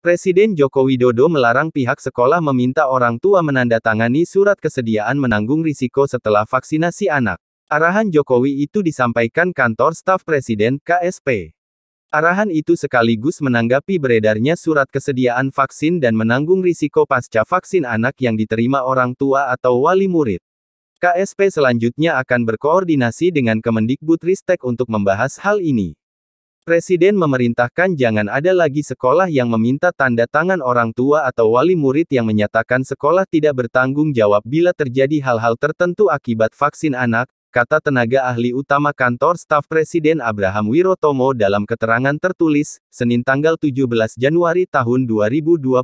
Presiden Joko Widodo melarang pihak sekolah meminta orang tua menandatangani surat kesediaan menanggung risiko setelah vaksinasi anak. Arahan Jokowi itu disampaikan kantor staf Presiden KSP. Arahan itu sekaligus menanggapi beredarnya surat kesediaan vaksin dan menanggung risiko pasca vaksin anak yang diterima orang tua atau wali murid. KSP selanjutnya akan berkoordinasi dengan Kemendikbudristek untuk membahas hal ini. Presiden memerintahkan jangan ada lagi sekolah yang meminta tanda tangan orang tua atau wali murid yang menyatakan sekolah tidak bertanggung jawab bila terjadi hal-hal tertentu akibat vaksin anak, kata tenaga ahli utama kantor staf Presiden Abraham Wirotomo dalam keterangan tertulis, Senin tanggal 17 Januari tahun 2022.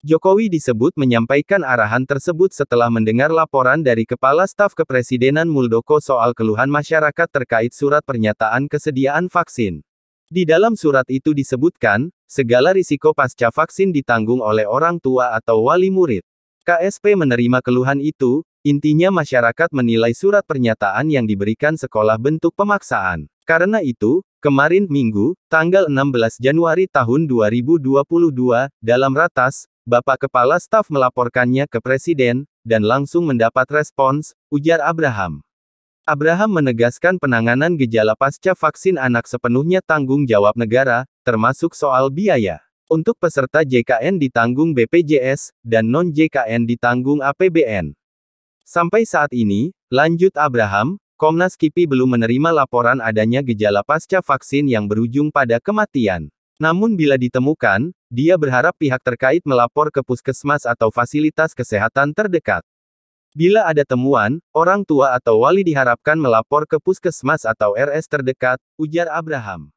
Jokowi disebut menyampaikan arahan tersebut setelah mendengar laporan dari Kepala Staf Kepresidenan Muldoko soal keluhan masyarakat terkait surat pernyataan kesediaan vaksin. Di dalam surat itu disebutkan, segala risiko pasca vaksin ditanggung oleh orang tua atau wali murid. KSP menerima keluhan itu, intinya masyarakat menilai surat pernyataan yang diberikan sekolah bentuk pemaksaan. Karena itu, kemarin Minggu, tanggal 16 Januari tahun 2022, dalam ratas, Bapak Kepala Staf melaporkannya ke Presiden, dan langsung mendapat respons, ujar Abraham. Abraham menegaskan penanganan gejala pasca vaksin anak sepenuhnya tanggung jawab negara, termasuk soal biaya. Untuk peserta JKN ditanggung BPJS, dan non-JKN ditanggung APBN. Sampai saat ini, lanjut Abraham, Komnas KIPI belum menerima laporan adanya gejala pasca vaksin yang berujung pada kematian. Namun bila ditemukan, dia berharap pihak terkait melapor ke puskesmas atau fasilitas kesehatan terdekat. Bila ada temuan, orang tua atau wali diharapkan melapor ke puskesmas atau RS terdekat, ujar Abraham.